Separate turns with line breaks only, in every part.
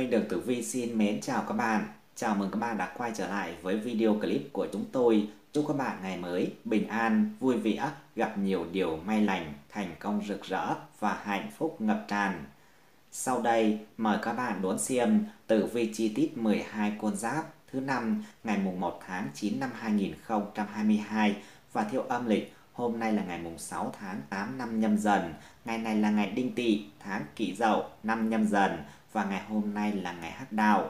Minh Đường Tử Vi xin mến chào các bạn. Chào mừng các bạn đã quay trở lại với video clip của chúng tôi. Chúc các bạn ngày mới bình an, vui vẻ, gặp nhiều điều may lành, thành công rực rỡ và hạnh phúc ngập tràn. Sau đây, mời các bạn đón xem tử vi chi tiết 12 con giáp thứ năm ngày mùng 1 tháng 9 năm 2022 và theo âm lịch Hôm nay là ngày mùng 6 tháng 8 năm nhâm dần, ngày này là ngày đinh tỵ, tháng kỷ dậu, năm nhâm dần và ngày hôm nay là ngày hắc đạo.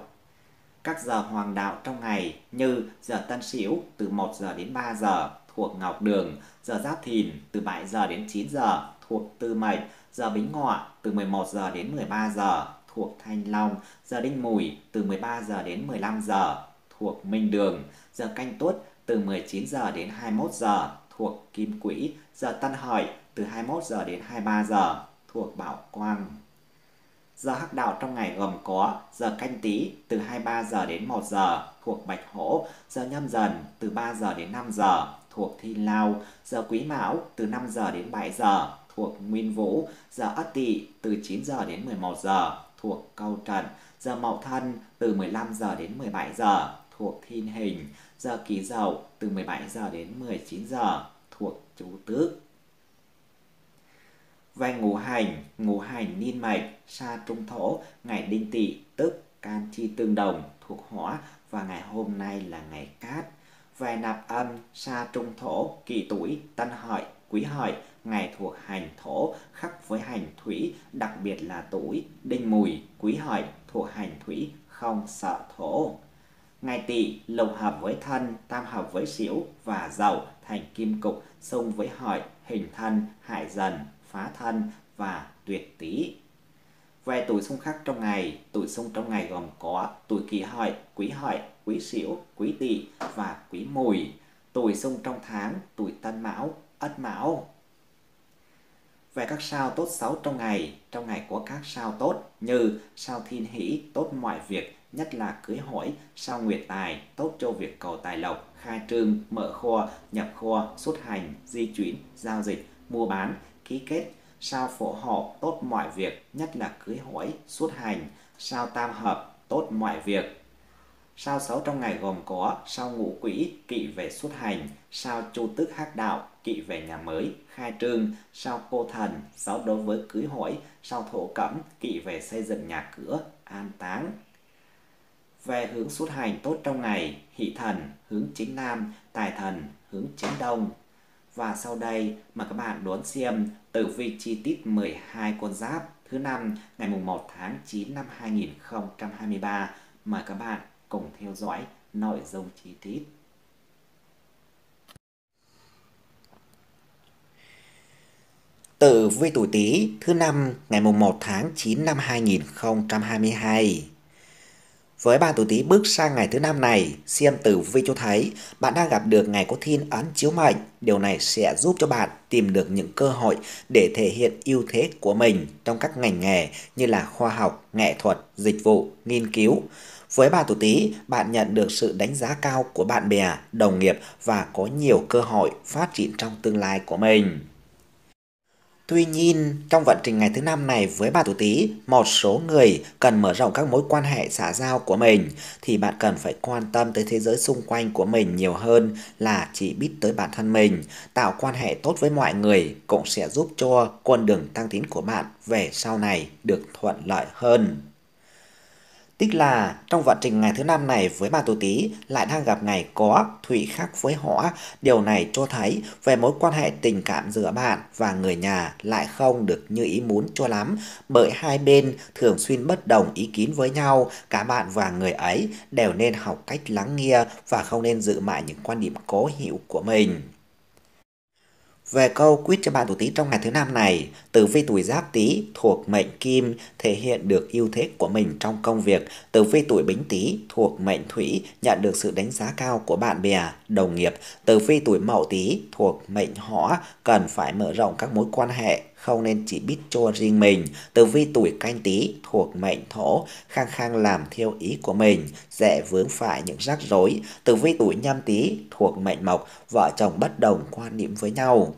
Các giờ hoàng đạo trong ngày như giờ Tân Sửu từ 1 giờ đến 3 giờ thuộc Ngọc Đường, giờ Giáp Thìn từ 7 giờ đến 9 giờ thuộc Tư Mệnh, giờ Bính Ngọ từ 11 giờ đến 13 giờ thuộc Thanh Long, giờ Đinh Mùi từ 13 giờ đến 15 giờ thuộc Minh Đường, giờ Canh Tuất từ 19 giờ đến 21 giờ thuộc Kim Quỹ, giờ Tân Hợi từ 21 giờ đến 23 giờ thuộc Bảo Quang. Giờ hắc đạo trong ngày gồm có giờ canh tí từ 23 giờ đến 1 giờ thuộc Bạch Hổ, giờ nhâm dần từ 3 giờ đến 5 giờ thuộc thi Lao, giờ Quý Mão từ 5 giờ đến 7 giờ thuộc Nguyên Vũ, giờ Ất Tỵ từ 9 giờ đến 11 giờ thuộc Câu Trần, giờ Mậu Thân từ 15 giờ đến 17 giờ thuộc Thiên Hình, giờ Kỷ Dậu từ 17 giờ đến 19 giờ thuộc Chú Tước. Vành ngũ hành, ngũ hành niên mệnh sa trung thổ, ngày đinh tỵ tức can chi tương đồng thuộc hỏa và ngày hôm nay là ngày cát. Vài nạp âm, sa trung thổ, kỷ tuổi, tân hợi, quý hợi, ngày thuộc hành thổ khắc với hành thủy, đặc biệt là tuổi, đinh mùi, quý hợi thuộc hành thủy, không sợ thổ. Ngày tỵ lục hợp với thân, tam hợp với xỉu và dậu thành kim cục, xung với hợi, hình thân, hại dần, phá thân và tuyệt tý. Về tuổi xung khắc trong ngày, tuổi xung trong ngày gồm có tuổi kỷ hợi, quý hợi, quý sửu, quý tỵ và quý mùi. Tuổi xung trong tháng, tuổi tân mão, ất mão. Về các sao tốt xấu trong ngày, trong ngày có các sao tốt như sao thiên hỷ, tốt mọi việc, nhất là cưới hỏi, sao nguyệt tài, tốt cho việc cầu tài lộc, khai trương, mở kho, nhập kho, xuất hành, di chuyển, giao dịch, mua bán, ký kết, sao phổ hộ tốt mọi việc, nhất là cưới hỏi, xuất hành, sao tam hợp, tốt mọi việc. Sao xấu trong ngày gồm có sao ngũ quỹ, kỵ về xuất hành, sao chu tức hắc đạo, kỵ về nhà mới, khai trương, sao cô thần, xấu đối với cưới hỏi, sao thổ cẩm, kỵ về xây dựng nhà cửa, an táng. Về hướng xuất hành tốt trong ngày, hỷ thần, hướng chính nam, tài thần, hướng chính đông, và sau đây mời các bạn đón xem tử vi chi tiết 12 con giáp thứ năm ngày mùng 1 tháng 9 năm 2023. Mời các bạn cùng theo dõi nội dung chi tiết. Tử vi tuổi Tý thứ năm ngày mùng 1 tháng 9 năm 2022. Với bạn tuổi Tý bước sang ngày thứ năm này, xem tử vi cho thấy bạn đang gặp được ngày có thiên ấn chiếu mệnh. Điều này sẽ giúp cho bạn tìm được những cơ hội để thể hiện ưu thế của mình trong các ngành nghề như là khoa học, nghệ thuật, dịch vụ, nghiên cứu. Với bà tuổi Tý, bạn nhận được sự đánh giá cao của bạn bè, đồng nghiệp và có nhiều cơ hội phát triển trong tương lai của mình. Tuy nhiên, trong vận trình ngày thứ năm này với bà tuổi Tý, một số người cần mở rộng các mối quan hệ xã giao của mình thì bạn cần phải quan tâm tới thế giới xung quanh của mình nhiều hơn là chỉ biết tới bản thân mình. Tạo quan hệ tốt với mọi người cũng sẽ giúp cho con đường tăng tín của bạn về sau này được thuận lợi hơn. Tức là trong vận trình ngày thứ năm này với bạn tuổi Tý lại đang gặp ngày có thủy khắc với họ. Điều này cho thấy về mối quan hệ tình cảm giữa bạn và người nhà lại không được như ý muốn cho lắm bởi hai bên thường xuyên bất đồng ý kiến với nhau. Cả bạn và người ấy đều nên học cách lắng nghe và không nên giữ mãi những quan điểm cố hữu của mình. Về câu quyết cho bạn tuổi Tý trong ngày thứ năm này, tử vi tuổi Giáp Tý thuộc mệnh Kim thể hiện được ưu thế của mình trong công việc, tử vi tuổi Bính Tý thuộc mệnh Thủy nhận được sự đánh giá cao của bạn bè, đồng nghiệp, tử vi tuổi Mậu Tý thuộc mệnh Hỏa cần phải mở rộng các mối quan hệ không nên chỉ biết cho riêng mình. Tử vi tuổi canh tí thuộc mệnh thổ, khang khang làm theo ý của mình, dễ vướng phải những rắc rối. Tử vi tuổi nhâm tí thuộc mệnh mộc, vợ chồng bất đồng quan niệm với nhau.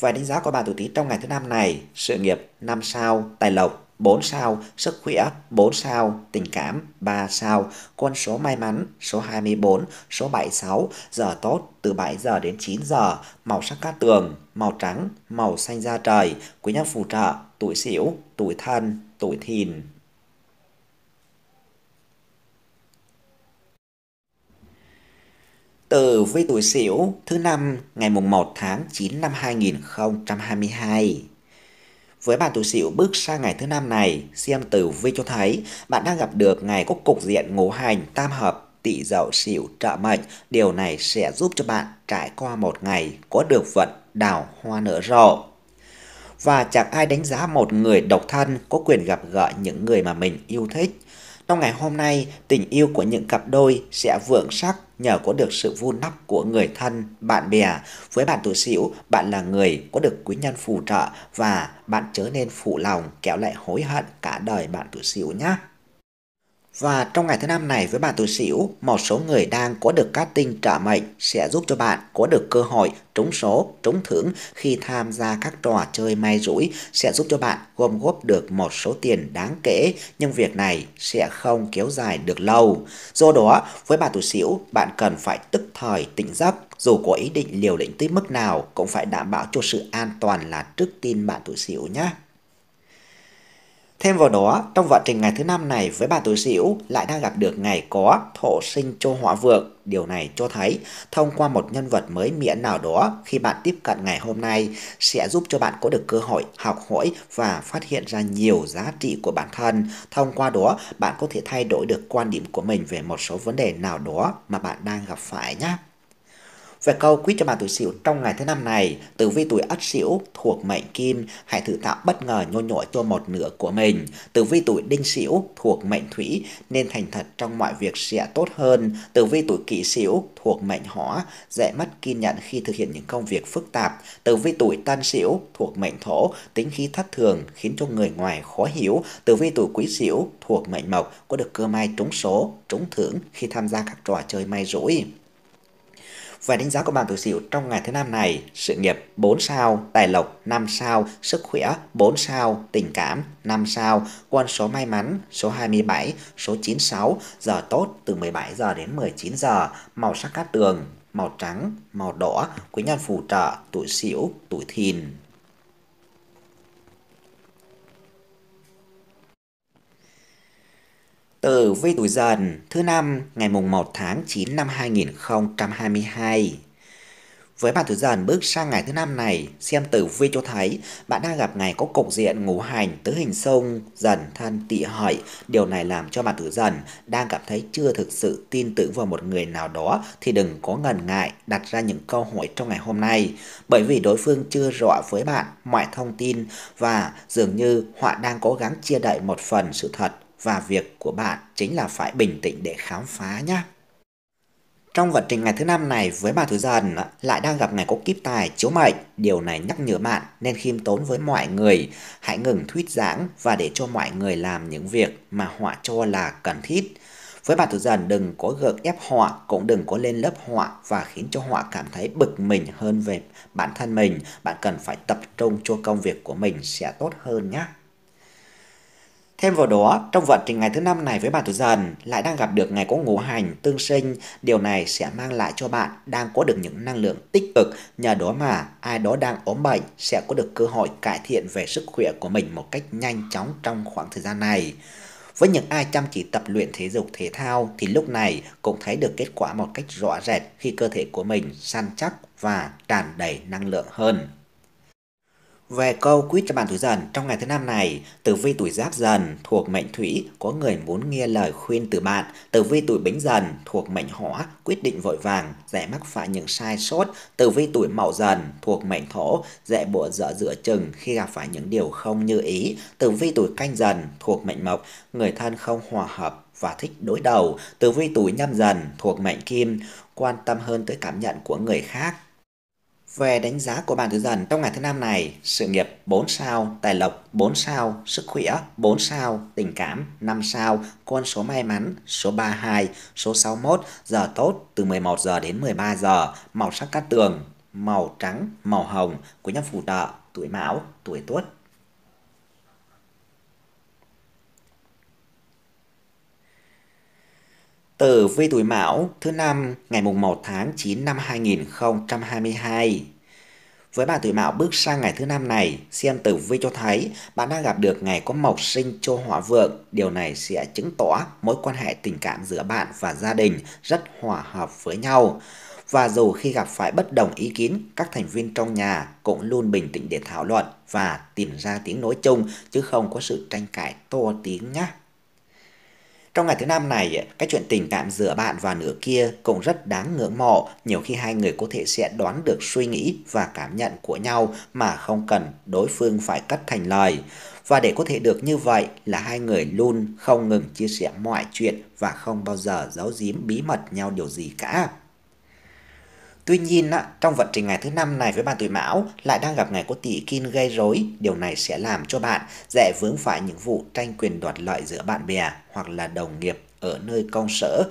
Và đánh giá của bà tuổi tí trong ngày thứ năm này, sự nghiệp năm sao, tài lộc 4 sao, sức khỏe 4 sao, tình cảm 3 sao, con số may mắn số 24, số 76, giờ tốt từ 7 giờ đến 9 giờ, màu sắc cát tường, màu trắng, màu xanh da trời, quý nhân phù trợ, tuổi sửu, tuổi thân, tuổi thìn. từ vi tuổi Sửu thứ năm ngày mùng 1 tháng 9 năm 2022. Với bạn tuổi sửu bước sang ngày thứ năm này, xem tử vi cho thấy bạn đang gặp được ngày có cục diện ngũ hành tam hợp tỵ dậu sửu trợ mệnh. Điều này sẽ giúp cho bạn trải qua một ngày có được vận đào hoa nở rộ. Và chẳng ai đánh giá một người độc thân có quyền gặp gỡ những người mà mình yêu thích. Trong ngày hôm nay, tình yêu của những cặp đôi sẽ vượng sắc nhờ có được sự vun đắp của người thân, bạn bè. Với bạn tuổi sửu, bạn là người có được quý nhân phù trợ và bạn chớ nên phụ lòng kéo lại hối hận cả đời bạn tuổi sửu nhé. Và trong ngày thứ năm này với bạn tuổi Sửu, một số người đang có được cá tinh trợ mệnh sẽ giúp cho bạn có được cơ hội trúng số, trúng thưởng khi tham gia các trò chơi may rủi sẽ giúp cho bạn gom góp được một số tiền đáng kể nhưng việc này sẽ không kéo dài được lâu. Do đó, với bạn tuổi Sửu, bạn cần phải tức thời tỉnh giấc dù có ý định liều lĩnh tới mức nào cũng phải đảm bảo cho sự an toàn là trước tin bạn tuổi Sửu nhé. Thêm vào đó, trong vận trình ngày thứ năm này với bà tuổi Sửu lại đang gặp được ngày có thổ sinh cho hỏa vượng. Điều này cho thấy thông qua một nhân vật mới miễn nào đó khi bạn tiếp cận ngày hôm nay sẽ giúp cho bạn có được cơ hội học hỏi và phát hiện ra nhiều giá trị của bản thân. Thông qua đó, bạn có thể thay đổi được quan điểm của mình về một số vấn đề nào đó mà bạn đang gặp phải nhé. Về câu quý cho bà tuổi sửu trong ngày thứ năm này, tử vi tuổi ất sửu thuộc mệnh kim, hãy thử tạo bất ngờ nhô nhội cho một nửa của mình. Tử vi tuổi đinh sửu thuộc mệnh thủy nên thành thật trong mọi việc sẽ tốt hơn. Tử vi tuổi kỷ sửu thuộc mệnh hỏa, dễ mất kiên nhẫn khi thực hiện những công việc phức tạp. Tử vi tuổi tân sửu thuộc mệnh thổ, tính khí thất thường khiến cho người ngoài khó hiểu. Tử vi tuổi quý sửu thuộc mệnh mộc có được cơ may trúng số, trúng thưởng khi tham gia các trò chơi may rủi. Và đánh giá của bạn tuổi Sửu trong ngày thứ năm này, sự nghiệp 4 sao, tài lộc 5 sao, sức khỏe 4 sao, tình cảm 5 sao, con số may mắn số 27, số 96, giờ tốt từ 17 giờ đến 19 giờ, màu sắc cát tường màu trắng, màu đỏ, quý nhân phù trợ, tuổi Sửu, tuổi Thìn. Tử vi tuổi dần thứ năm ngày mùng 1 tháng 9 năm 2022. Với bạn tuổi dần bước sang ngày thứ năm này, xem tử vi cho thấy bạn đang gặp ngày có cục diện ngũ hành tứ hình sông dần thân tị hợi. Điều này làm cho bạn tuổi dần đang cảm thấy chưa thực sự tin tưởng vào một người nào đó thì đừng có ngần ngại đặt ra những câu hỏi trong ngày hôm nay. Bởi vì đối phương chưa rõ với bạn mọi thông tin và dường như họ đang cố gắng chia đậy một phần sự thật và việc của bạn chính là phải bình tĩnh để khám phá nhé. Trong vận trình ngày thứ năm này với bà Thứ Dần lại đang gặp ngày có kíp tài chiếu mệnh, điều này nhắc nhở bạn nên khiêm tốn với mọi người, hãy ngừng thuyết giảng và để cho mọi người làm những việc mà họ cho là cần thiết. Với bà Thứ Dần đừng có gượng ép họ, cũng đừng có lên lớp họ và khiến cho họ cảm thấy bực mình hơn về bản thân mình, bạn cần phải tập trung cho công việc của mình sẽ tốt hơn nhé. Thêm vào đó, trong vận trình ngày thứ năm này với bạn tuổi dần lại đang gặp được ngày có ngũ hành tương sinh, điều này sẽ mang lại cho bạn đang có được những năng lượng tích cực, nhờ đó mà ai đó đang ốm bệnh sẽ có được cơ hội cải thiện về sức khỏe của mình một cách nhanh chóng trong khoảng thời gian này. Với những ai chăm chỉ tập luyện thể dục thể thao thì lúc này cũng thấy được kết quả một cách rõ rệt khi cơ thể của mình săn chắc và tràn đầy năng lượng hơn. Về câu quýt cho bạn tuổi dần, trong ngày thứ năm này, tử vi tuổi giáp dần thuộc mệnh thủy, có người muốn nghe lời khuyên từ bạn. Tử vi tuổi bính dần thuộc mệnh hỏa, quyết định vội vàng, dễ mắc phải những sai sót. Tử vi tuổi mậu dần thuộc mệnh thổ, dễ bộ dở dựa chừng khi gặp phải những điều không như ý. Tử vi tuổi canh dần thuộc mệnh mộc, người thân không hòa hợp và thích đối đầu. Tử vi tuổi nhâm dần thuộc mệnh kim, quan tâm hơn tới cảm nhận của người khác về đánh giá của bạn thứ dần trong ngày thứ năm này, sự nghiệp 4 sao, tài lộc 4 sao, sức khỏe 4 sao, tình cảm 5 sao, con số may mắn số 32, số 61, giờ tốt từ 11 giờ đến 13 giờ, màu sắc cát tường, màu trắng, màu hồng của nhóm phù trợ, tuổi mão, tuổi tuất Tử vi tuổi Mão thứ năm ngày mùng 1 tháng 9 năm 2022. Với bạn tuổi Mão bước sang ngày thứ năm này, xem tử vi cho thấy bạn đang gặp được ngày có mộc sinh cho hỏa vượng. Điều này sẽ chứng tỏ mối quan hệ tình cảm giữa bạn và gia đình rất hòa hợp với nhau. Và dù khi gặp phải bất đồng ý kiến, các thành viên trong nhà cũng luôn bình tĩnh để thảo luận và tìm ra tiếng nói chung chứ không có sự tranh cãi to tiếng nhé. Trong ngày thứ năm này, cái chuyện tình cảm giữa bạn và nửa kia cũng rất đáng ngưỡng mộ, nhiều khi hai người có thể sẽ đoán được suy nghĩ và cảm nhận của nhau mà không cần đối phương phải cất thành lời. Và để có thể được như vậy là hai người luôn không ngừng chia sẻ mọi chuyện và không bao giờ giấu giếm bí mật nhau điều gì cả. Tuy nhiên, trong vận trình ngày thứ năm này với bạn tuổi mão lại đang gặp ngày có tỷ kim gây rối, điều này sẽ làm cho bạn dễ vướng phải những vụ tranh quyền đoạt lợi giữa bạn bè hoặc là đồng nghiệp ở nơi công sở.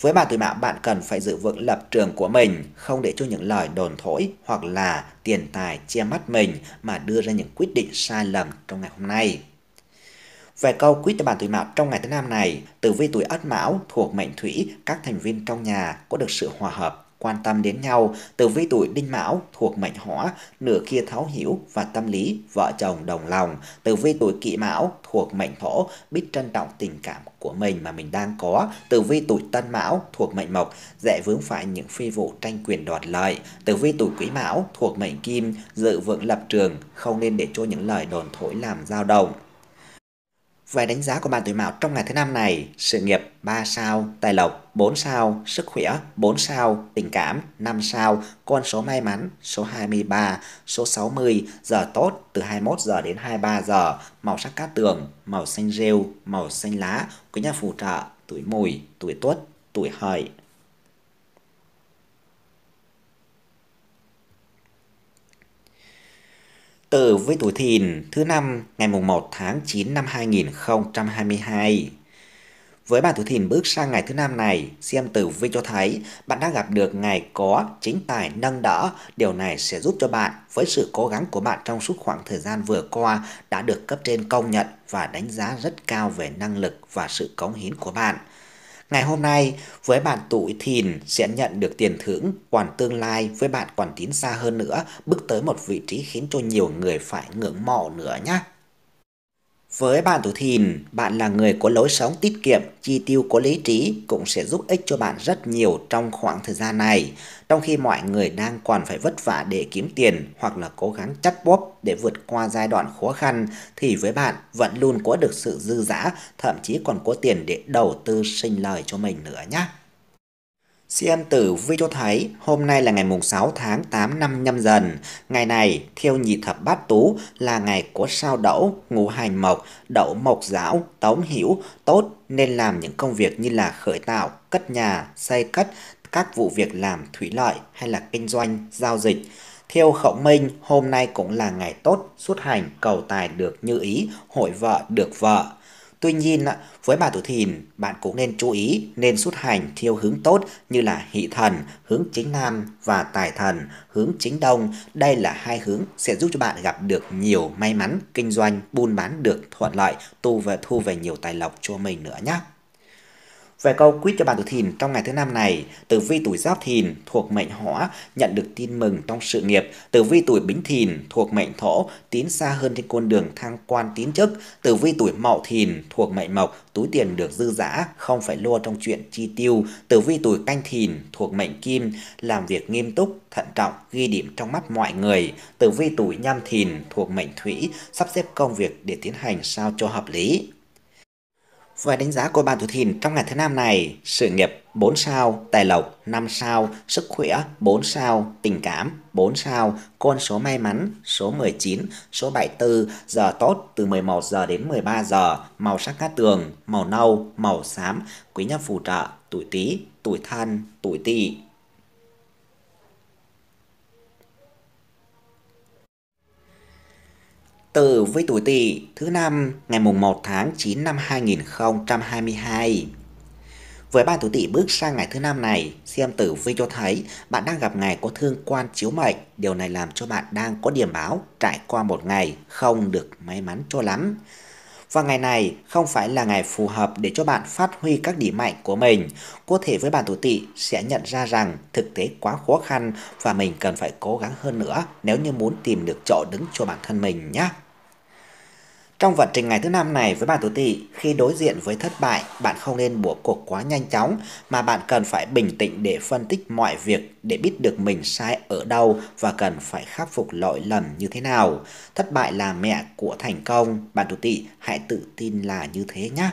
Với bạn tuổi mão, bạn cần phải giữ vững lập trường của mình, không để cho những lời đồn thổi hoặc là tiền tài che mắt mình mà đưa ra những quyết định sai lầm trong ngày hôm nay. Về câu quý cho bạn tuổi mão trong ngày thứ năm này, tử vi tuổi ất mão thuộc mệnh thủy, các thành viên trong nhà có được sự hòa hợp quan tâm đến nhau từ vi tuổi đinh mão thuộc mệnh hỏa, nửa kia tháo hiểu và tâm lý vợ chồng đồng lòng, từ vi tuổi kỵ mão thuộc mệnh thổ, biết trân trọng tình cảm của mình mà mình đang có, từ vi tuổi tân mão thuộc mệnh mộc, dễ vướng phải những phi vụ tranh quyền đoạt lợi, từ vi tuổi quý mão thuộc mệnh kim, dự vững lập trường, không nên để cho những lời đồn thổi làm dao động. Về đánh giá của bạn tuổi Mão trong ngày thứ năm này, sự nghiệp 3 sao, tài lộc 4 sao, sức khỏe 4 sao, tình cảm 5 sao, con số may mắn số 23, số 60, giờ tốt từ 21 giờ đến 23 giờ, màu sắc cát tường, màu xanh rêu, màu xanh lá, quý nhân phù trợ, tuổi mùi, tuổi tuất, tuổi hợi. Tử với tuổi thìn thứ năm ngày mùng 1 tháng 9 năm 2022. Với bạn tuổi thìn bước sang ngày thứ năm này, xem tử vi cho thấy bạn đã gặp được ngày có chính tài nâng đỡ. Điều này sẽ giúp cho bạn với sự cố gắng của bạn trong suốt khoảng thời gian vừa qua đã được cấp trên công nhận và đánh giá rất cao về năng lực và sự cống hiến của bạn. Ngày hôm nay, với bạn tuổi thìn sẽ nhận được tiền thưởng, quản tương lai với bạn quản tín xa hơn nữa, bước tới một vị trí khiến cho nhiều người phải ngưỡng mộ nữa nhé. Với bạn tuổi thìn, bạn là người có lối sống tiết kiệm, chi tiêu có lý trí cũng sẽ giúp ích cho bạn rất nhiều trong khoảng thời gian này, trong khi mọi người đang còn phải vất vả để kiếm tiền hoặc là cố gắng chắt bóp để vượt qua giai đoạn khó khăn thì với bạn vẫn luôn có được sự dư dả, thậm chí còn có tiền để đầu tư sinh lời cho mình nữa nhé. Xem tử vi cho thấy hôm nay là ngày mùng 6 tháng 8 năm nhâm dần. Ngày này, theo nhị thập bát tú là ngày của sao đậu, ngũ hành mộc, đậu mộc giáo, tống hiểu, tốt nên làm những công việc như là khởi tạo, cất nhà, xây cất, các vụ việc làm thủy lợi hay là kinh doanh, giao dịch. Theo Khổng minh, hôm nay cũng là ngày tốt, xuất hành, cầu tài được như ý, hội vợ được vợ. Tuy nhiên, với bà tuổi thìn, bạn cũng nên chú ý nên xuất hành theo hướng tốt như là hỷ thần, hướng chính nam và tài thần, hướng chính đông. Đây là hai hướng sẽ giúp cho bạn gặp được nhiều may mắn, kinh doanh, buôn bán được thuận lợi, tu và thu về nhiều tài lộc cho mình nữa nhé. Về câu quýt cho bạn tuổi thìn trong ngày thứ năm này, tử vi tuổi giáp thìn thuộc mệnh hỏa nhận được tin mừng trong sự nghiệp, tử vi tuổi bính thìn thuộc mệnh thổ tiến xa hơn trên con đường thăng quan tiến chức, tử vi tuổi mậu thìn thuộc mệnh mộc túi tiền được dư dả, không phải lo trong chuyện chi tiêu, tử vi tuổi canh thìn thuộc mệnh kim làm việc nghiêm túc, thận trọng, ghi điểm trong mắt mọi người, tử vi tuổi nhâm thìn thuộc mệnh thủy sắp xếp công việc để tiến hành sao cho hợp lý. Và đánh giá của bạn tuổi thìn trong ngày thứ năm này, sự nghiệp 4 sao, tài lộc 5 sao, sức khỏe 4 sao, tình cảm 4 sao, con số may mắn số 19, số 74, giờ tốt từ 11 giờ đến 13 giờ, màu sắc cát tường, màu nâu, màu xám, quý nhân phù trợ, tuổi tý, tuổi thân, tuổi tỵ. Tử vi tuổi Tỵ thứ năm ngày mùng 1 tháng 9 năm 2022. Với bạn tuổi Tỵ bước sang ngày thứ năm này, xem tử vi cho thấy bạn đang gặp ngày có thương quan chiếu mệnh, điều này làm cho bạn đang có điểm báo trải qua một ngày không được may mắn cho lắm. Và ngày này không phải là ngày phù hợp để cho bạn phát huy các điểm mạnh của mình. Có thể với bạn tuổi tỵ sẽ nhận ra rằng thực tế quá khó khăn và mình cần phải cố gắng hơn nữa nếu như muốn tìm được chỗ đứng cho bản thân mình nhé. Trong vận trình ngày thứ năm này với bạn tuổi Tỵ, khi đối diện với thất bại, bạn không nên bùa cuộc quá nhanh chóng mà bạn cần phải bình tĩnh để phân tích mọi việc để biết được mình sai ở đâu và cần phải khắc phục lỗi lầm như thế nào. Thất bại là mẹ của thành công, bạn tuổi Tỵ hãy tự tin là như thế nhé.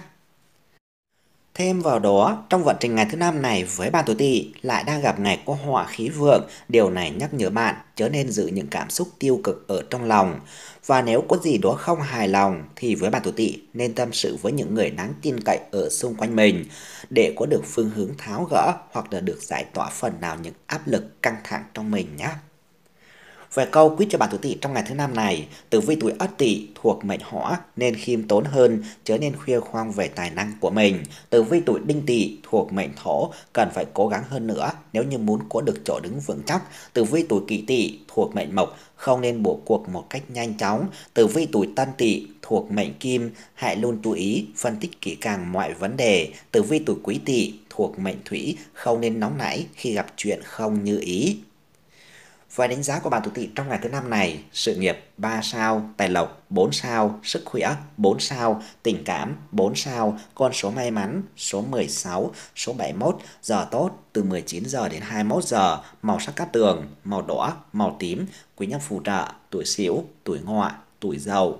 Thêm vào đó, trong vận trình ngày thứ năm này với bạn tuổi tỵ lại đang gặp ngày có họa khí vượng, điều này nhắc nhở bạn chớ nên giữ những cảm xúc tiêu cực ở trong lòng. Và nếu có gì đó không hài lòng thì với bạn tuổi tỵ nên tâm sự với những người đáng tin cậy ở xung quanh mình để có được phương hướng tháo gỡ hoặc là được giải tỏa phần nào những áp lực căng thẳng trong mình nhé. Về câu quyết cho bạn tuổi tỵ trong ngày thứ năm này, tử vi tuổi ất tỵ thuộc mệnh hỏa nên khiêm tốn hơn, chớ nên khuya khoang về tài năng của mình. Tử vi tuổi đinh tỵ thuộc mệnh thổ cần phải cố gắng hơn nữa nếu như muốn có được chỗ đứng vững chắc. Tử vi tuổi kỷ tỵ thuộc mệnh mộc không nên bỏ cuộc một cách nhanh chóng. Tử vi tuổi tân tỵ thuộc mệnh kim hãy luôn chú ý phân tích kỹ càng mọi vấn đề. Tử vi tuổi quý tỵ thuộc mệnh thủy không nên nóng nảy khi gặp chuyện không như ý. Với đánh giá của bạn tuổi tỵ trong ngày thứ năm này, sự nghiệp 3 sao, tài lộc 4 sao, sức khỏe 4 sao, tình cảm 4 sao, con số may mắn số 16, số 71, giờ tốt từ 19 giờ đến 21 giờ, màu sắc cát tường, màu đỏ, màu tím, quý nhân phù trợ, tuổi xỉu, tuổi ngọ, tuổi dậu.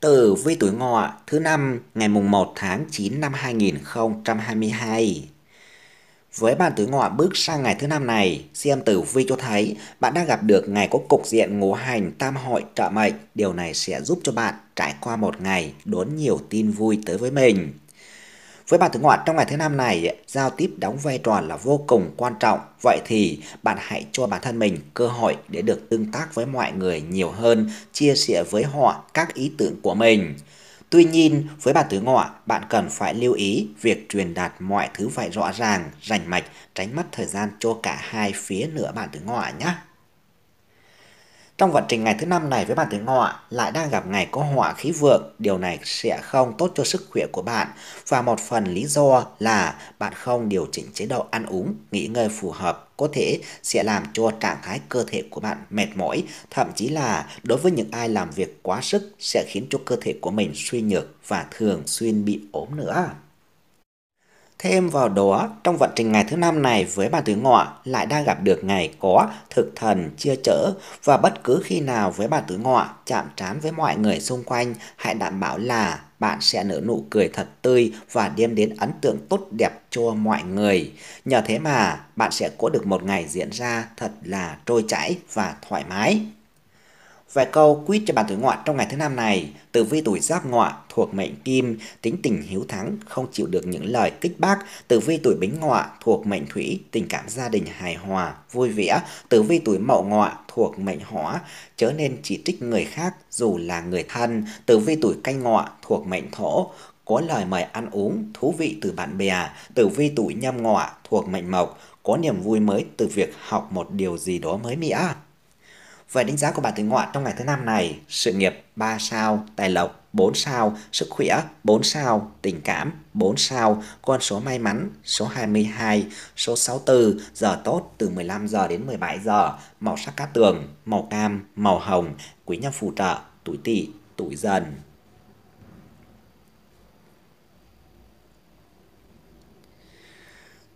Tử vi tuổi ngọ thứ năm ngày mùng 1 tháng 9 năm 2022. Với bạn tuổi ngọ bước sang ngày thứ năm này, xem tử vi cho thấy bạn đã gặp được ngày có cục diện ngũ hành tam hội trợ mệnh. Điều này sẽ giúp cho bạn trải qua một ngày đón nhiều tin vui tới với mình. Với bạn tử ngoạn trong ngày thứ năm này, giao tiếp đóng vai trò là vô cùng quan trọng. Vậy thì bạn hãy cho bản thân mình cơ hội để được tương tác với mọi người nhiều hơn, chia sẻ với họ các ý tưởng của mình. Tuy nhiên, với bạn tứ ngọ, bạn cần phải lưu ý việc truyền đạt mọi thứ phải rõ ràng, rành mạch, tránh mất thời gian cho cả hai phía nữa bạn tứ ngọ nhé. Trong vận trình ngày thứ năm này với bạn tuổi ngọ lại đang gặp ngày có họa khí vượng, điều này sẽ không tốt cho sức khỏe của bạn và một phần lý do là bạn không điều chỉnh chế độ ăn uống, nghỉ ngơi phù hợp có thể sẽ làm cho trạng thái cơ thể của bạn mệt mỏi, thậm chí là đối với những ai làm việc quá sức sẽ khiến cho cơ thể của mình suy nhược và thường xuyên bị ốm nữa. Thêm vào đó, trong vận trình ngày thứ năm này với bà tử ngọ lại đang gặp được ngày có thực thần chia chở và bất cứ khi nào với bà tử ngọ chạm trán với mọi người xung quanh hãy đảm bảo là bạn sẽ nở nụ cười thật tươi và đem đến ấn tượng tốt đẹp cho mọi người. Nhờ thế mà bạn sẽ có được một ngày diễn ra thật là trôi chảy và thoải mái. Vài câu quýt cho bàn tuổi ngọ trong ngày thứ năm này, tử vi tuổi giáp ngọ thuộc mệnh kim, tính tình hiếu thắng, không chịu được những lời kích bác. Tử vi tuổi bính ngọ thuộc mệnh thủy, tình cảm gia đình hài hòa, vui vẻ. Tử vi tuổi mậu ngọ thuộc mệnh hỏa, chớ nên chỉ trích người khác dù là người thân. Tử vi tuổi canh ngọ thuộc mệnh thổ, có lời mời ăn uống thú vị từ bạn bè. Tử vi tuổi nhâm ngọ thuộc mệnh mộc, có niềm vui mới từ việc học một điều gì đó mới mẻ. Vậy đánh giá của bạn tuổi ngọ trong ngày thứ năm này, sự nghiệp 3 sao, tài lộc 4 sao, sức khỏe 4 sao, tình cảm 4 sao, con số may mắn số 22, số 64, giờ tốt từ 15 giờ đến 17 giờ, màu sắc cát tường, màu cam, màu hồng, quý nhân phù trợ, tuổi tỵ, tuổi dần.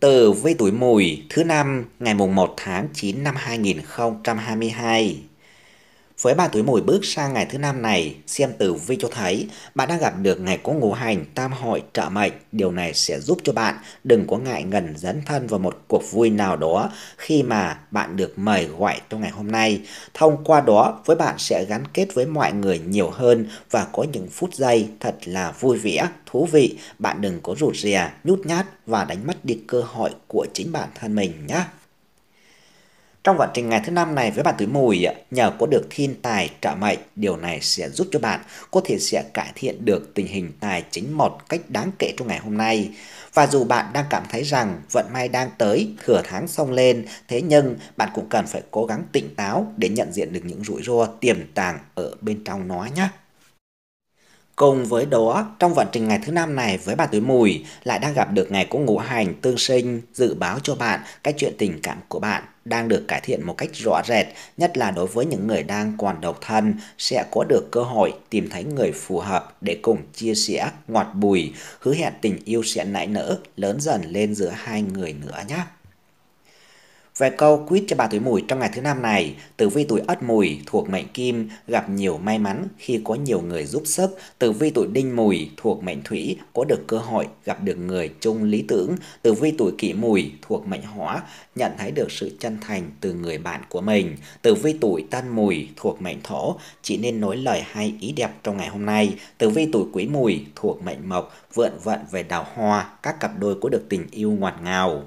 từ với tuổi mùi thứ năm ngày mùng 1 tháng 9 năm 2022 với bà tuổi mùi bước sang ngày thứ năm này, xem tử vi cho thấy bạn đang gặp được ngày có ngũ hành tam hội trợ mệnh. Điều này sẽ giúp cho bạn đừng có ngại ngần dấn thân vào một cuộc vui nào đó khi mà bạn được mời gọi trong ngày hôm nay. Thông qua đó, với bạn sẽ gắn kết với mọi người nhiều hơn và có những phút giây thật là vui vẻ, thú vị. Bạn đừng có rụt rè, nhút nhát và đánh mất đi cơ hội của chính bản thân mình nhé. Trong vận trình ngày thứ năm này với bạn tuổi mùi, nhờ có được thiên tài trợ mệnh, điều này sẽ giúp cho bạn có thể sẽ cải thiện được tình hình tài chính một cách đáng kể trong ngày hôm nay. Và dù bạn đang cảm thấy rằng vận may đang tới, thừa tháng sông lên, thế nhưng bạn cũng cần phải cố gắng tỉnh táo để nhận diện được những rủi ro tiềm tàng ở bên trong nó nhé. Cùng với đó, trong vận trình ngày thứ năm này với bà tuổi mùi lại đang gặp được ngày của ngũ hành tương sinh dự báo cho bạn cái chuyện tình cảm của bạn đang được cải thiện một cách rõ rệt, nhất là đối với những người đang còn độc thân sẽ có được cơ hội tìm thấy người phù hợp để cùng chia sẻ ngọt bùi, hứa hẹn tình yêu sẽ nảy nở lớn dần lên giữa hai người nữa nhé. Về câu quýt cho bà tuổi mùi trong ngày thứ năm này, tử vi tuổi ất mùi thuộc mệnh kim gặp nhiều may mắn khi có nhiều người giúp sức, tử vi tuổi đinh mùi thuộc mệnh thủy có được cơ hội gặp được người chung lý tưởng, tử vi tuổi kỷ mùi thuộc mệnh hỏa nhận thấy được sự chân thành từ người bạn của mình, tử vi tuổi tân mùi thuộc mệnh thổ chỉ nên nói lời hay ý đẹp trong ngày hôm nay, tử vi tuổi quý mùi thuộc mệnh mộc vượn vận về đào hoa, các cặp đôi có được tình yêu ngọt ngào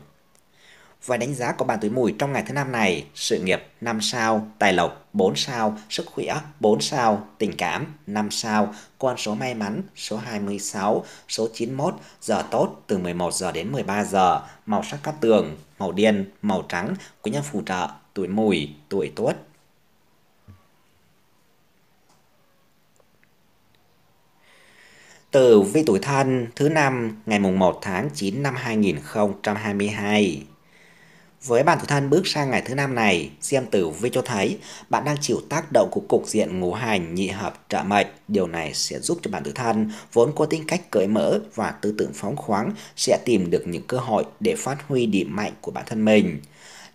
và đánh giá của bạn tuổi mùi trong ngày thứ năm này, sự nghiệp 5 sao, tài lộc 4 sao, sức khỏe 4 sao, tình cảm 5 sao, con số may mắn số 26, số 91, giờ tốt từ 11 giờ đến 13 giờ, màu sắc cát tường, màu điên, màu trắng, quý nhân phù trợ, tuổi mùi, tuổi tuất. từ vi tuổi thân thứ năm ngày mùng 1 tháng 9 năm 2022. Với bản tuổi thân bước sang ngày thứ năm này, xem tử vi cho thấy bạn đang chịu tác động của cục diện ngũ hành nhị hợp trợ mệnh. Điều này sẽ giúp cho bản tuổi thân vốn có tính cách cởi mở và tư tưởng phóng khoáng sẽ tìm được những cơ hội để phát huy điểm mạnh của bản thân mình.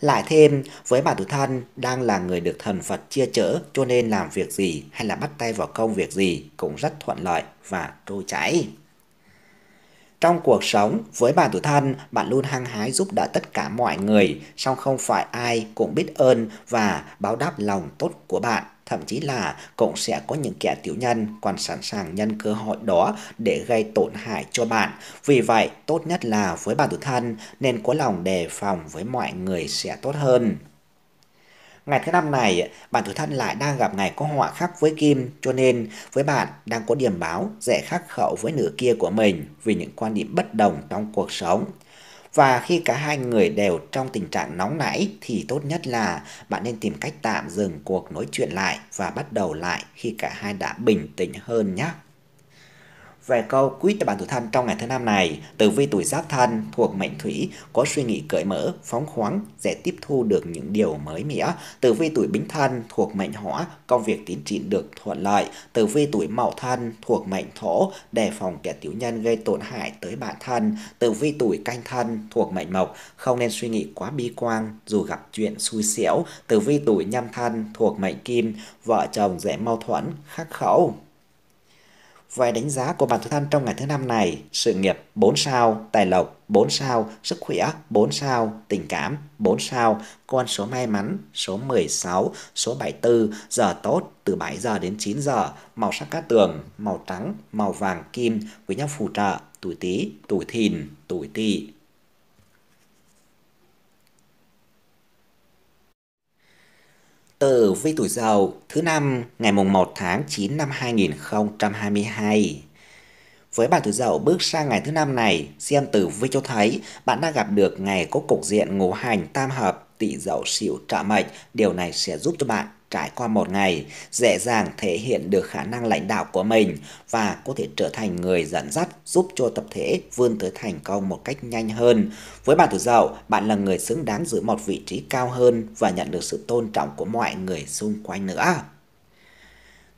Lại thêm, với bản tuổi thân đang là người được thần Phật chia chở cho nên làm việc gì hay là bắt tay vào công việc gì cũng rất thuận lợi và trôi chảy. Trong cuộc sống, với bạn tự thân, bạn luôn hăng hái giúp đỡ tất cả mọi người, song không phải ai cũng biết ơn và báo đáp lòng tốt của bạn. Thậm chí là cũng sẽ có những kẻ tiểu nhân còn sẵn sàng nhân cơ hội đó để gây tổn hại cho bạn. Vì vậy, tốt nhất là với bạn tự thân nên có lòng đề phòng với mọi người sẽ tốt hơn. Ngày thứ năm này, bạn tuổi thân lại đang gặp ngày có họa khắc với kim, cho nên với bạn đang có điểm báo dễ khắc khẩu với nửa kia của mình vì những quan điểm bất đồng trong cuộc sống. Và khi cả hai người đều trong tình trạng nóng nảy thì tốt nhất là bạn nên tìm cách tạm dừng cuộc nói chuyện lại và bắt đầu lại khi cả hai đã bình tĩnh hơn nhé. Về câu quý cho bạn tuổi thân trong ngày thứ năm này, tử vi tuổi giáp thân thuộc mệnh thủy có suy nghĩ cởi mở, phóng khoáng, dễ tiếp thu được những điều mới mẻ. Tử vi tuổi bính thân thuộc mệnh hỏa, công việc tiến triển được thuận lợi. Tử vi tuổi mậu thân thuộc mệnh thổ, đề phòng kẻ tiểu nhân gây tổn hại tới bản thân. Tử vi tuổi canh thân thuộc mệnh mộc, không nên suy nghĩ quá bi quan dù gặp chuyện xui xẻo. Tử vi tuổi nhâm thân thuộc mệnh kim, vợ chồng dễ mâu thuẫn, khắc khẩu. Vài đánh giá của bản thân, trong ngày thứ năm này, sự nghiệp 4 sao, tài lộc 4 sao, sức khỏe 4 sao, tình cảm 4 sao, con số may mắn số 16, số 74, giờ tốt từ 7 giờ đến 9 giờ, màu sắc cát tường, màu trắng, màu vàng kim quý nhân phù trợ, tuổi tí, tuổi thìn, tuổi tỵ. Tử vi tuổi Dậu thứ năm ngày mùng 1 tháng 9 năm 2022. Với bạn tuổi Dậu bước sang ngày thứ năm này, xem tử vi cho thấy bạn đã gặp được ngày có cục diện ngũ hành tam hợp, tỵ Dậu xỉu trợ mệnh, điều này sẽ giúp cho bạn Trải qua một ngày, dễ dàng thể hiện được khả năng lãnh đạo của mình và có thể trở thành người dẫn dắt giúp cho tập thể vươn tới thành công một cách nhanh hơn. Với bạn tuổi dậu, bạn là người xứng đáng giữ một vị trí cao hơn và nhận được sự tôn trọng của mọi người xung quanh nữa.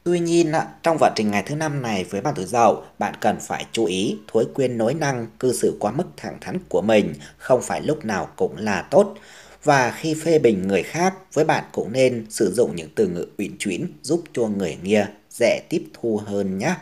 Tuy nhiên, trong vận trình ngày thứ năm này với bạn tuổi dậu, bạn cần phải chú ý thói quen nói năng, cư xử quá mức thẳng thắn của mình không phải lúc nào cũng là tốt và khi phê bình người khác với bạn cũng nên sử dụng những từ ngữ uyển chuyển giúp cho người nghe dễ tiếp thu hơn nhé.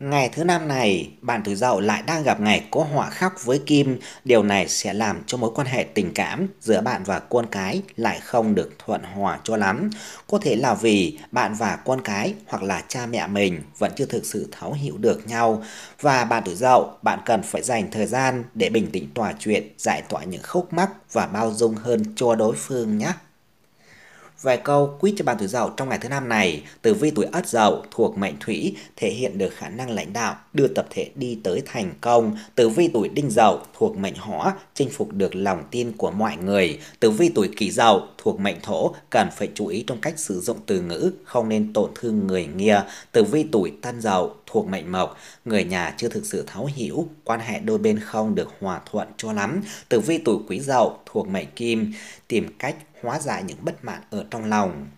Ngày thứ năm này, bạn tuổi dậu lại đang gặp ngày có họa khắc với kim, điều này sẽ làm cho mối quan hệ tình cảm giữa bạn và con cái lại không được thuận hòa cho lắm. Có thể là vì bạn và con cái hoặc là cha mẹ mình vẫn chưa thực sự thấu hiểu được nhau. Và bạn tuổi dậu, bạn cần phải dành thời gian để bình tĩnh tỏa chuyện, giải tỏa những khúc mắc và bao dung hơn cho đối phương nhé. Vài câu quý cho bạn tuổi dậu trong ngày thứ năm này, tử vi tuổi ất dậu thuộc mệnh thủy thể hiện được khả năng lãnh đạo, đưa tập thể đi tới thành công. Tử vi tuổi đinh dậu thuộc mệnh hỏa, chinh phục được lòng tin của mọi người. Tử vi tuổi kỷ dậu thuộc mệnh thổ, cần phải chú ý trong cách sử dụng từ ngữ, không nên tổn thương người nghe. Tử vi tuổi tân dậu thuộc mệnh mộc, người nhà chưa thực sự thấu hiểu, quan hệ đôi bên không được hòa thuận cho lắm. Tử vi tuổi quý dậu thuộc mệnh kim, tìm cách hóa giải những bất mãn ở trong lòng.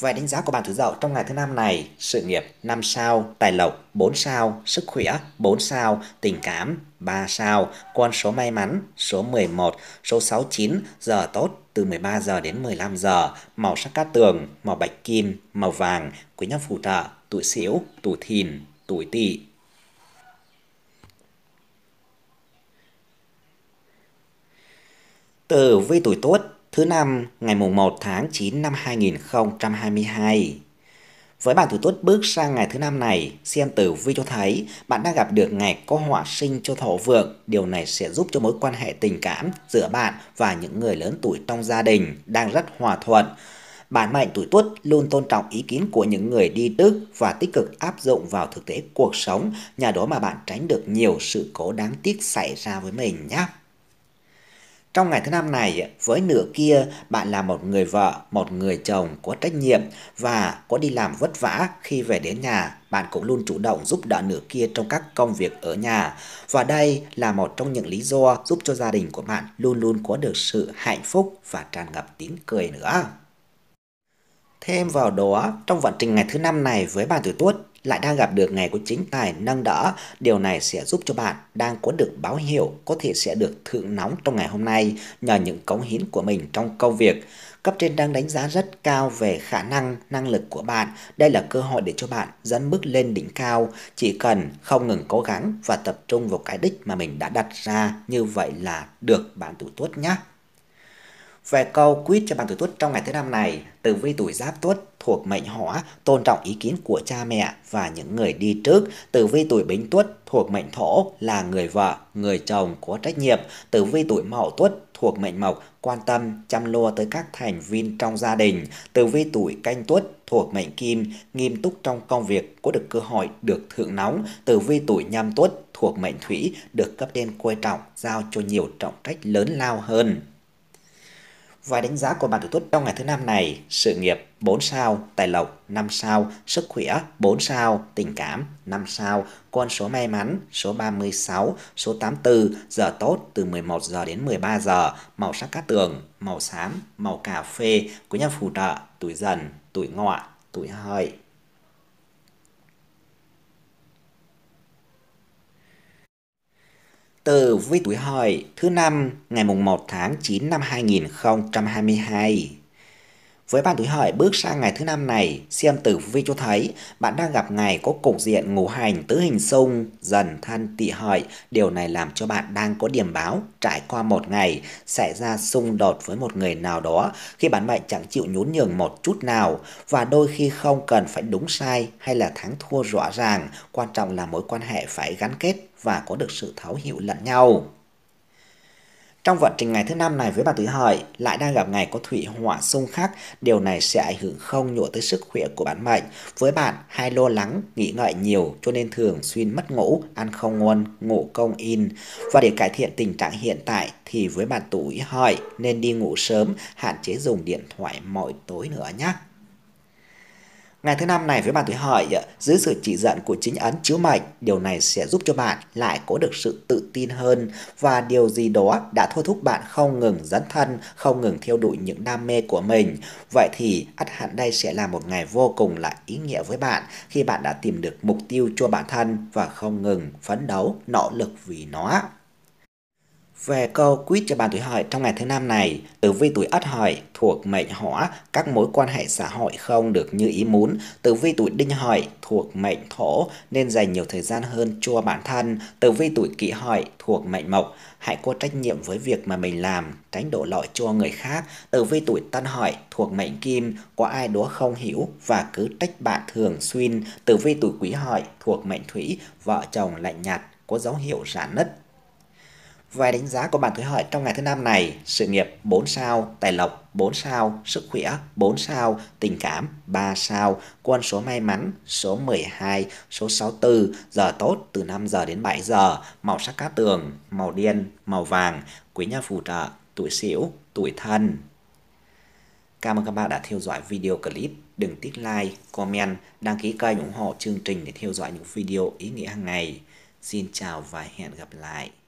Về đánh giá của bạn thứ dậu trong ngày thứ năm này, sự nghiệp 5 sao, tài lộc 4 sao, sức khỏe 4 sao, tình cảm 3 sao, con số may mắn số 11, số 69, giờ tốt từ 13 giờ đến 15 giờ, màu sắc cát tường, màu bạch kim, màu vàng, quý nhân phù trợ, tuổi xỉu, tuổi thìn, tuổi tỵ. Từ vi tuổi tốt Thứ năm, ngày mùng 1 tháng 9 năm 2022. Với bản thủ tốt bước sang ngày thứ năm này, xem tử vi cho thấy bạn đang gặp được ngày có họa sinh cho thổ vượng. Điều này sẽ giúp cho mối quan hệ tình cảm giữa bạn và những người lớn tuổi trong gia đình đang rất hòa thuận. Bản mệnh tuổi Tuất luôn tôn trọng ý kiến của những người đi trước và tích cực áp dụng vào thực tế cuộc sống, nhờ đó mà bạn tránh được nhiều sự cố đáng tiếc xảy ra với mình nhé. Trong ngày thứ năm này, với nửa kia bạn là một người vợ, một người chồng có trách nhiệm và có đi làm vất vả khi về đến nhà, bạn cũng luôn chủ động giúp đỡ nửa kia trong các công việc ở nhà. Và đây là một trong những lý do giúp cho gia đình của bạn luôn luôn có được sự hạnh phúc và tràn ngập tiếng cười nữa. Thêm vào đó, trong vận trình ngày thứ năm này với bạn tuổi tuất, lại đang gặp được ngày của chính tài nâng đỡ. Điều này sẽ giúp cho bạn đang có được báo hiệu có thể sẽ được thượng nóng trong ngày hôm nay nhờ những cống hiến của mình trong công việc. Cấp trên đang đánh giá rất cao về khả năng, năng lực của bạn. Đây là cơ hội để cho bạn dẫn bước lên đỉnh cao. Chỉ cần không ngừng cố gắng và tập trung vào cái đích mà mình đã đặt ra như vậy là được bạn tuổi tốt nhé. Về câu quyết cho bạn tuổi Tuất trong ngày thứ năm này, từ vi tuổi Giáp Tuất thuộc mệnh Hỏa, tôn trọng ý kiến của cha mẹ và những người đi trước. từ vi tuổi Bính Tuất thuộc mệnh Thổ là người vợ, người chồng có trách nhiệm. từ vi tuổi Mậu Tuất thuộc mệnh Mộc quan tâm chăm lo tới các thành viên trong gia đình. từ vi tuổi Canh Tuất thuộc mệnh Kim nghiêm túc trong công việc có được cơ hội được thượng nóng. từ vi tuổi Nhâm Tuất thuộc mệnh Thủy được cấp trên quan trọng giao cho nhiều trọng trách lớn lao hơn. Vài đánh giá của bạn tử tuất trong ngày thứ năm này, sự nghiệp 4 sao, tài lộc 5 sao, sức khỏe 4 sao, tình cảm 5 sao, con số may mắn số 36, số 84, giờ tốt từ 11 giờ đến 13 giờ, màu sắc cát tường, màu xám, màu cà phê, quý nhân phù trợ, tuổi dần, tuổi ngọ, tuổi hợi. từ với tuổi hợi thứ năm ngày mùng 1 tháng 9 năm 2022. Với bạn tuổi hợi bước sang ngày thứ năm này, xem tử vi cho thấy bạn đang gặp ngày có cục diện ngũ hành tứ hình xung, dần thân tỵ hợi. Điều này làm cho bạn đang có điểm báo trải qua một ngày xảy ra xung đột với một người nào đó khi bạn mệnh chẳng chịu nhún nhường một chút nào và đôi khi không cần phải đúng sai hay là thắng thua rõ ràng. Quan trọng là mối quan hệ phải gắn kết và có được sự thấu hiểu lẫn nhau. Trong vận trình ngày thứ năm này với bà tuổi Hợi lại đang gặp ngày có thủy hỏa xung khắc, điều này sẽ ảnh hưởng không nhỏ tới sức khỏe của bản mệnh. Với bạn hay lo lắng, nghĩ ngợi nhiều cho nên thường xuyên mất ngủ, ăn không ngon, ngủ công in. Và để cải thiện tình trạng hiện tại thì với bạn tuổi Hợi nên đi ngủ sớm, hạn chế dùng điện thoại mỗi tối nữa nhé. Ngày thứ năm này với bạn tuổi hợi dưới sự chỉ dẫn của chính ấn chiếu mệnh, điều này sẽ giúp cho bạn lại có được sự tự tin hơn và điều gì đó đã thôi thúc bạn không ngừng dấn thân, không ngừng theo đuổi những đam mê của mình. Vậy thì ắt hẳn đây sẽ là một ngày vô cùng là ý nghĩa với bạn khi bạn đã tìm được mục tiêu cho bản thân và không ngừng phấn đấu, nỗ lực vì nó. Về câu quýt cho bạn tuổi hợi trong ngày thứ năm này, tử vi tuổi ất hợi thuộc mệnh hỏa, các mối quan hệ xã hội không được như ý muốn. Tử vi tuổi đinh hợi thuộc mệnh thổ nên dành nhiều thời gian hơn cho bản thân. Tử vi tuổi kỷ hợi thuộc mệnh mộc, hãy có trách nhiệm với việc mà mình làm, tránh đổ lỗi cho người khác. Tử vi tuổi tân hợi thuộc mệnh kim, có ai đó không hiểu và cứ trách bạn thường xuyên. Tử vi tuổi quý hợi thuộc mệnh thủy, vợ chồng lạnh nhạt, có dấu hiệu rạn nứt Vài đánh giá của bản tuổi hợi trong ngày thứ năm này, sự nghiệp 4 sao, tài lộc 4 sao, sức khỏe 4 sao, tình cảm 3 sao, quân số may mắn số 12, số 64, giờ tốt từ 5 giờ đến 7 giờ, màu sắc cát tường, màu đen, màu vàng, quý nhân phù trợ, tuổi xỉu, tuổi thân. Cảm ơn các bạn đã theo dõi video clip. Đừng tích like, comment, đăng ký kênh ủng hộ chương trình để theo dõi những video ý nghĩa hàng ngày. Xin chào và hẹn gặp lại.